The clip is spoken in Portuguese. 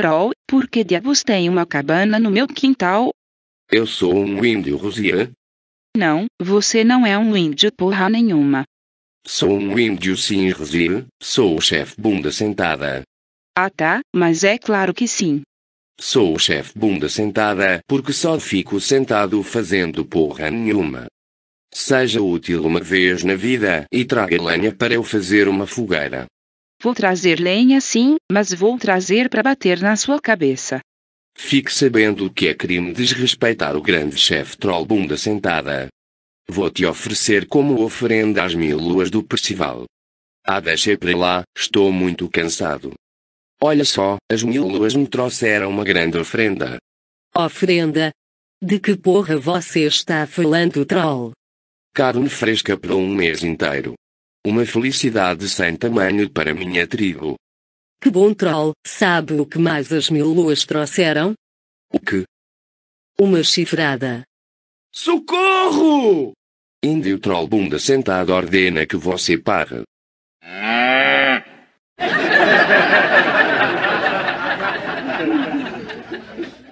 Troll, por que diabos tem uma cabana no meu quintal? Eu sou um índio, Rosian. Não, você não é um índio porra nenhuma. Sou um índio sim, Rosian. Sou o chefe bunda sentada. Ah tá, mas é claro que sim. Sou o chefe bunda sentada porque só fico sentado fazendo porra nenhuma. Seja útil uma vez na vida e traga lenha para eu fazer uma fogueira. Vou trazer lenha sim, mas vou trazer para bater na sua cabeça. Fique sabendo que é crime desrespeitar o grande chefe troll bunda sentada. Vou te oferecer como oferenda as mil luas do Percival. Ah, deixei para lá, estou muito cansado. Olha só, as mil luas me trouxeram uma grande oferenda. Oferenda? De que porra você está falando, troll? Carne fresca para um mês inteiro. Uma felicidade sem tamanho para minha tribo. Que bom troll, sabe o que mais as mil luas trouxeram? O que? Uma chifrada. Socorro! Índio troll bunda sentado ordena que você pare.